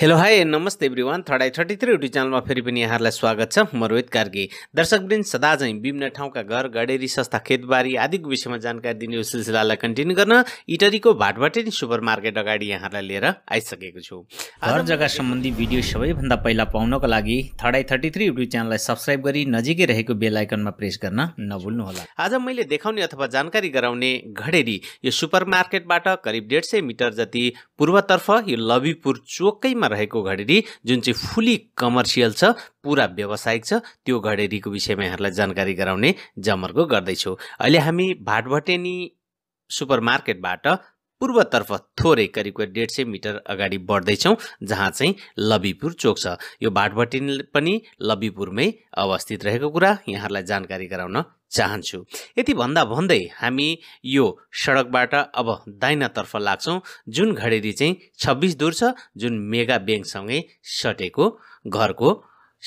hello hi नमस्ते everyone थर्डाई thirty three YouTube च्यानलमा फेरि पनि यहाँहरूलाई स्वागत छ म रोहित कार्की दर्शकवृन्द सदा झैँ विभिन्न ठाउँका घर गडेरी सस्ता खेतबारी आदिको विषयमा जानकारी दिने यो सिलसिलालाई कन्टिन्यू गर्न इटरीको भाटभटेनी सुपर मार्केट अगाडि यहाँलाई लिएर आइसकेको छु घर जग्गा सम्बन्धी भिडियो सबैभन्दा पहिला पाउनको लागि थर्डाई थर्टी थ्री युट्युब च्यानललाई सब्सक्राइब गरी नजिकै रहेको बेल आइकनमा प्रेस गर्न नभुल्नुहोला आज मैले देखाउने अथवा जानकारी गराउने घडेरी यो सुपर मार्केटबाट करिब डेढ सय मिटर जति पूर्वतर्फ यो लबीपुर चोकैमा रहेको घडेरी जुन चाहिँ फुल्ली कमर्सियल छ पुरा व्यावसायिक छ त्यो घडेरीको विषयमा यहाँहरूलाई जानकारी गराउने जमर्को गर्दैछु अहिले हामी भाटभटेनी सुपर मार्केटबाट पूर्वतर्फ थोरै करिब डेढ सय मिटर अगाडि बढ्दैछौँ जहाँ चाहिँ लबीपुर चोक छ यो भाटभट्टी पनि लबीपुरमै अवस्थित रहेको कुरा यहाँहरूलाई जानकारी गराउन चाहन्छु यति भन्दा भन्दै हामी यो सडकबाट अब दाहिनातर्फ लाग्छौँ जुन घडेरी चाहिँ छब्बिस दूर छ जुन मेगा ब्याङ्कसँगै सटेको घरको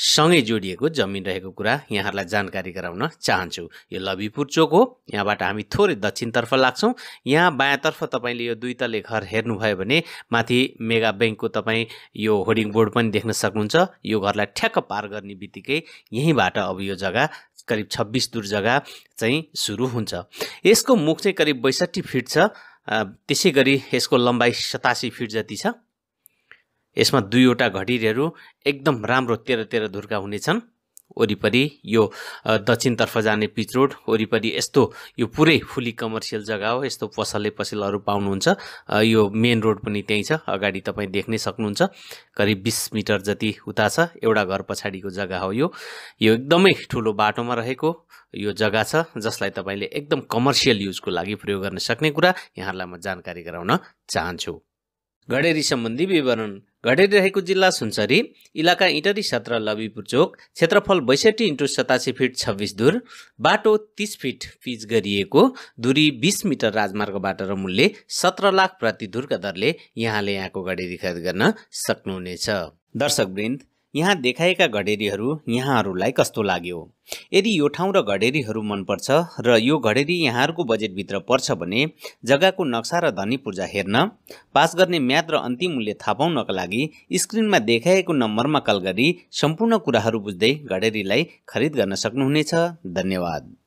सँगै जोडिएको जमिन रहेको कुरा यहाँहरूलाई जानकारी गराउन चाहन्छु यो लबीपुर चोक हो यहाँबाट हामी थोरै दक्षिणतर्फ लाग्छौँ यहाँ बायाँतर्फ तपाईँले यो दुई तले घर हेर्नुभयो भने माथि मेगा ब्याङ्कको तपाईँ यो होर्डिङ बोर्ड पनि देख्न सक्नुहुन्छ यो घरलाई ठ्याक्क पार गर्ने बित्तिकै यहीँबाट अब यो जग्गा करिब छब्बिस दुर जग्गा चाहिँ सुरु हुन्छ यसको मुख चाहिँ करिब बैसठी फिट छ त्यसै गरी यसको लम्बाइ सतासी फिट जति छ यसमा दुईवटा घडीहरू एकदम राम्रो तेह्र तेह्र धुर्का हुनेछन् वरिपरि यो दक्षिणतर्फ जाने पिच रोड वरिपरि यस्तो यो पुरै फुली कमर्सियल जग्गा हो यस्तो पसले पसलहरू पाउनुहुन्छ यो मेन रोड पनि त्यहीँ छ अगाडि तपाईँ देख्नै सक्नुहुन्छ करिब बिस मिटर जति उता छ एउटा घर पछाडिको जग्गा हो यो यो एकदमै ठुलो बाटोमा रहेको यो जग्गा छ जसलाई तपाईँले एकदम कमर्सियल युजको लागि प्रयोग गर्न सक्ने कुरा यहाँहरूलाई म जानकारी गराउन चाहन्छु घडेरी सम्बन्धी विवरण घटिरहेको जिल्ला सुनसरी इलाका इटरी सत्र लबीपुर चोक क्षेत्रफल बैसठी इन्टु सतासी फिट छब्बिस दूर बाटो तिस फिट पिच गरिएको दूरी बिस मिटर राजमार्गबाट र मूल्य सत्र लाख प्रति दूरका दरले यहाँले यहाँको घडेरी खरिद गर्न सक्नुहुनेछ दर्शकवृन्द यहाँ देखाएका घडेरीहरू यहाँहरूलाई कस्तो लाग्यो यदि यो ठाउँ र घडेरीहरू मनपर्छ र यो घडेरी यहाँहरूको बजेटभित्र पर्छ भने जग्गाको नक्सा र धनी पूर्जा हेर्न पास गर्ने म्याद र अन्तिम मूल्य थाहा पाउनका लागि स्क्रिनमा देखाएको नम्बरमा कल गरी सम्पूर्ण कुराहरू बुझ्दै घडेरीलाई खरिद गर्न सक्नुहुनेछ धन्यवाद